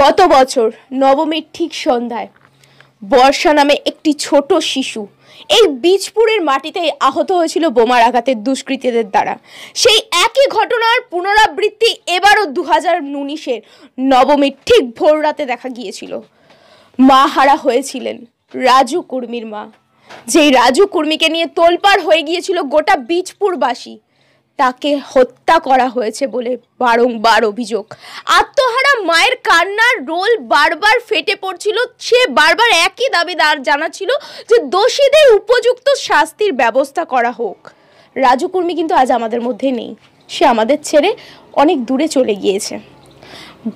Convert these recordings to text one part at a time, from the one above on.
গত বছর নবমীর ঠিক সন্ধ্যায় বর্ষা নামে একটি ছোট শিশু এই বীজপুরের মাটিতেই আহত হয়েছিল বোমার আঘাতের দুষ্কৃতীদের দ্বারা সেই একই ঘটনার পুনরাবৃত্তি এবারও দু হাজার উনিশের নবমীর ঠিক ভোর রাতে দেখা গিয়েছিল মা হারা হয়েছিলেন রাজু কুর্মির মা যেই রাজু কুর্মিকে নিয়ে তোলপাড় হয়ে গিয়েছিল গোটা বীজপুরবাসী তাকে হত্যা করা হয়েছে বলে বারংবার অভিযোগ আত্মহারা মায়ের কান্নার রোল বারবার ফেটে পড়ছিল সে বারবার একই দাবি জানাচ্ছিল যে দোষীদের উপযুক্ত শাস্তির ব্যবস্থা করা হোক রাজু কুর্মি কিন্তু আজ আমাদের মধ্যে নেই সে আমাদের ছেড়ে অনেক দূরে চলে গিয়েছে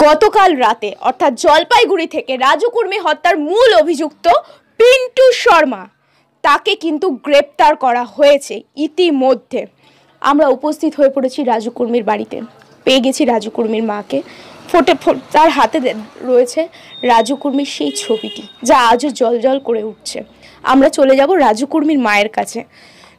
গতকাল রাতে অর্থাৎ জলপাইগুড়ি থেকে রাজু কুর্মী হত্যার মূল অভিযুক্ত পিন্টু শর্মা তাকে কিন্তু গ্রেপ্তার করা হয়েছে ইতিমধ্যে আমরা উপস্থিত হয়ে পড়েছি রাজু কুর্মির বাড়িতে পেয়ে গেছি রাজু কুর্মির মাকে ফোটে তার হাতে রয়েছে রাজু কুর্মির সেই ছবিটি যা আজও জল জল করে উঠছে আমরা চলে যাব রাজু কুর্মির মায়ের কাছে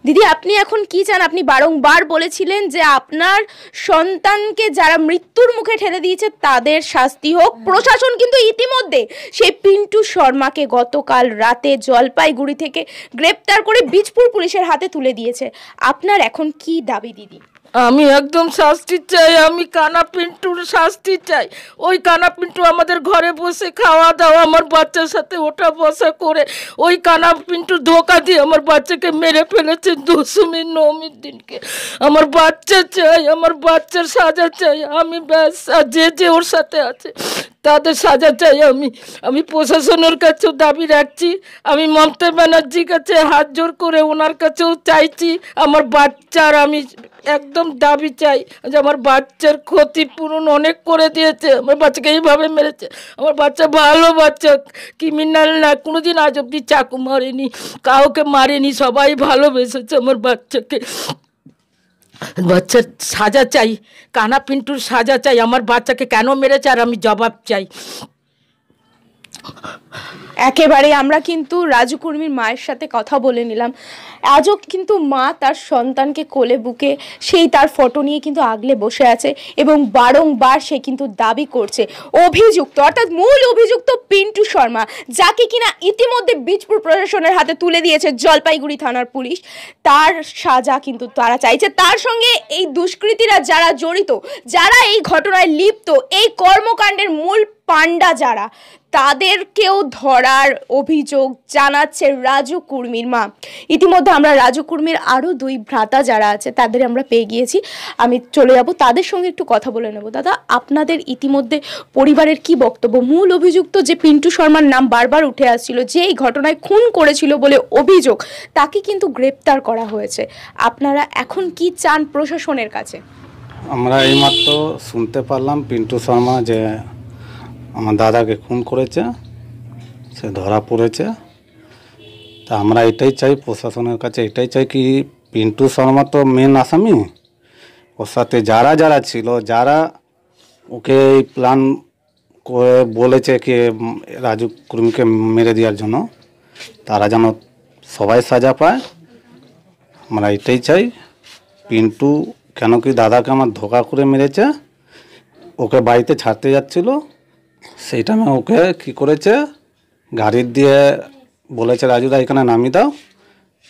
দিদি আপনি এখন কি চান আপনি বারংবার বলেছিলেন যে আপনার সন্তানকে যারা মৃত্যুর মুখে ঠেলে দিয়েছে তাদের শাস্তি হোক প্রশাসন কিন্তু ইতিমধ্যে সেই পিন্টু শর্মাকে গতকাল রাতে জলপাইগুড়ি থেকে গ্রেপ্তার করে বীজপুর পুলিশের হাতে তুলে দিয়েছে আপনার এখন কি দাবি দিদি আমি একদম শাস্তি চাই আমি কানা পিন্টুর শাস্তি চাই ওই কানা পিন্টু আমাদের ঘরে বসে খাওয়া দাওয়া আমার বাচ্চার সাথে ওঠা বসা করে ওই কানা পিন্টু ধোকা দিয়ে আমার বাচ্চাকে মেরে ফেলেছে দশমী নবমীর দিনকে আমার বাচ্চা চাই আমার বাচ্চার সাজা চাই আমি ব্যাস যে যে ওর সাথে আছে তাদের সাজা চাই আমি আমি প্রশাসনের কাছেও দাবি রাখছি আমি মমতা ব্যানার্জির কাছে হাত জোর করে ওনার কাছেও চাইছি আমার বাচ্চার আমি একদম দাবি চাই যে আমার বাচ্চার ক্ষতিপূরণ অনেক করে দিয়েছে আমার বাচ্চাকে এইভাবে মেরেছে আমার বাচ্চা ভালো বাচ্চা ক্রিমিনাল না কোনো দিন আজ অব্দি চাকু মারেনি কাউকে মারেনি সবাই ভালোবেসেছে আমার বাচ্চাকে বাচ্চার সাজা চাই কানা পিন্টুর সাজা চাই আমার বাচ্চাকে কেন মেরেছে আর আমি জবাব চাই একেবারে আমরা কিন্তু রাজু কুর্মির মায়ের সাথে কথা বলে নিলাম আজও কিন্তু মা তার সন্তানকে কোলে বুকে সেই তার ফটো নিয়ে কিন্তু আগলে বসে আছে এবং বারংবার সে কিন্তু দাবি করছে অভিযুক্ত অর্থাৎ মূল অভিযুক্ত পিন্টু শর্মা যাকে কিনা ইতিমধ্যে বীজপুর প্রশাসনের হাতে তুলে দিয়েছে জলপাইগুড়ি থানার পুলিশ তার সাজা কিন্তু তারা চাইছে তার সঙ্গে এই দুষ্কৃতীরা যারা জড়িত যারা এই ঘটনায় লিপ্ত এই কর্মকাণ্ডের মূল পাণ্ডা যারা তাদেরকেও ধরার অভিযোগ জানাচ্ছে রাজু কুর্মির মা ইতিমধ্যে আমরা রাজু কুর্মির আরও দুই ভ্রাতা যারা আছে তাদের আমরা পেয়ে গিয়েছি আমি চলে যাব তাদের সঙ্গে একটু কথা বলে নেব দাদা আপনাদের ইতিমধ্যে পরিবারের কি বক্তব্য মূল অভিযুক্ত যে পিন্টু শর্মার নাম বারবার উঠে আসছিল যে এই ঘটনায় খুন করেছিল বলে অভিযোগ তাকে কিন্তু গ্রেপ্তার করা হয়েছে আপনারা এখন কি চান প্রশাসনের কাছে আমরা এইমাত্র শুনতে পারলাম পিন্টু শর্মা যে আমার দাদাকে খুন করেছে সে ধরা পড়েছে তা আমরা এটাই চাই প্রশাসনের কাছে এটাই চাই কি পিন্টু শর্মা তো মেন আসামি ওর সাথে যারা যারা ছিল যারা ওকে এই প্ল্যান করে বলেছে কি রাজু কুর্মীকে মেরে দেওয়ার জন্য তারা যেন সবাই সাজা পায় আমরা এটাই চাই পিন্টু কেন কি দাদাকে আমার ধোকা করে মেরেছে ওকে বাড়িতে ছাড়তে যাচ্ছিল সেই আমি ওকে কি করেছে গাড়ির দিয়ে বলেছে রাজুদা এখানে নামিয়ে দাও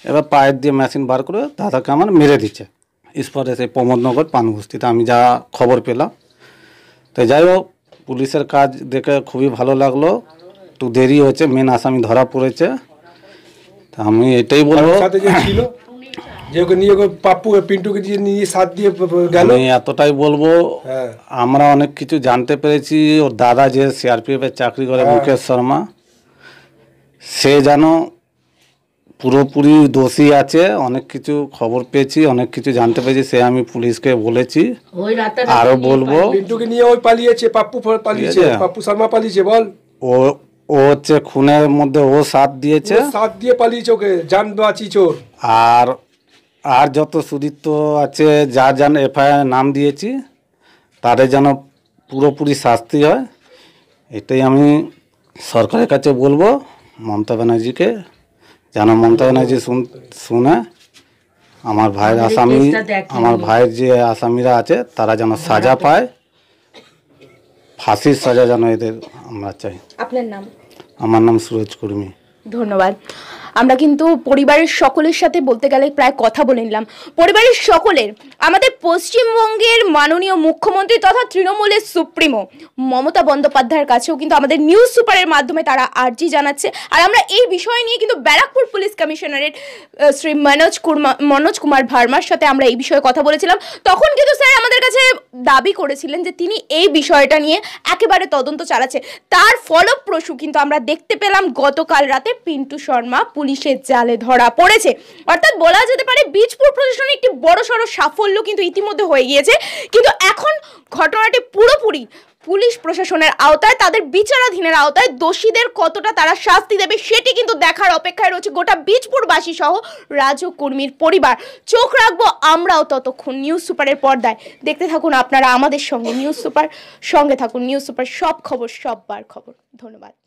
এবার পায়ের দিয়ে মেশিন বার করে দাদাকে আমার মেরে দিচ্ছে স্পটে সেই প্রমোদনগর পানবস্তিতে আমি যা খবর পেলাম তো যাই হোক পুলিশের কাজ দেখে খুবই ভালো লাগলো একটু দেরি হয়েছে মেন আসামি ধরা পড়েছে তা আমি এটাই বলবো যে ওকে নিয়ে ওকে পিন্টুকে নিয়ে সাথ দিয়ে আমি এতটাই বলবো হ্যাঁ। আমরা অনেক কিছু জানতে পেরেছি ওর দাদা যে এর চাকরি করে হ্যাঁ। মুকেশ শর্মা সে যেন পুরোপুরি দোষী আছে অনেক কিছু খবর পেয়েছি অনেক কিছু জানতে পেরেছি সে আমি পুলিশকে বলেছি আরো বলবো নিয়ে ওই পালিয়েছে পাপ্পু পালিয়েছে পাপ্পু শর্মা পালিয়েছে বল ও ও হচ্ছে খুনের মধ্যে ও সাথ দিয়েছে সাথ দিয়ে পালিয়েছে ওকে জান বাঁচি চোর আর আর যত সুদীপ্ত আছে যা যান এফআইআর নাম দিয়েছি তাদের যেন পুরোপুরি শাস্তি হয় এটাই আমি সরকারের কাছে বলবো মমতা ব্যানার্জিকে যেন মমতা ব্যানার্জি শুনে আমার ভাইয়ের আসামি আমার ভাইয়ের যে আসামিরা আছে তারা যেন হ্যাঁ, সাজা পায় ফাঁসির সাজা যেন এদের আমরা চাই আপনার নাম আমার নাম সুরজ কর্মী ধন্যবাদ আমরা কিন্তু পরিবারের সকলের সাথে বলতে গেলে প্রায় কথা বলে নিলাম পরিবারের সকলের আমাদের পশ্চিমবঙ্গের মাননীয় মুখ্যমন্ত্রী তথা তৃণমূলের সুপ্রিমো মমতা বন্দ্যোপাধ্যায়ের কাছেও কিন্তু আমাদের নিউজ সুপারের মাধ্যমে তারা আর্জি জানাচ্ছে আর আমরা এই বিষয় নিয়ে কিন্তু ব্যারাকপুর পুলিশ কমিশনারের শ্রী মনোজ কুমার মনোজ কুমার ভার্মার সাথে আমরা এই বিষয়ে কথা বলেছিলাম তখন কিন্তু স্যার আমাদের কাছে দাবি করেছিলেন যে তিনি এই বিষয়টা নিয়ে একেবারে তদন্ত চালাচ্ছে তার ফলপ্রসূ কিন্তু আমরা দেখতে পেলাম গতকাল রাতে পিন্টু শর্মা পুলিশের জালে ধরা পড়েছে অর্থাৎ বলা যেতে পারে বীজপুর প্রশাসনে একটি বড় সড়ো সাফল্য কিন্তু ইতিমধ্যে হয়ে গিয়েছে কিন্তু এখন ঘটনাটি পুরোপুরি পুলিশ প্রশাসনের আওতায় তাদের বিচারাধীনের আওতায় দোষীদের কতটা তারা শাস্তি দেবে সেটি কিন্তু দেখার অপেক্ষায় রয়েছে গোটা বীজপুরবাসী সহ রাজকর্মীর পরিবার চোখ রাখবো আমরাও ততক্ষণ নিউজ সুপারের পর্দায় দেখতে থাকুন আপনারা আমাদের সঙ্গে নিউজ সুপার সঙ্গে থাকুন নিউজ সুপার সব খবর সববার খবর ধন্যবাদ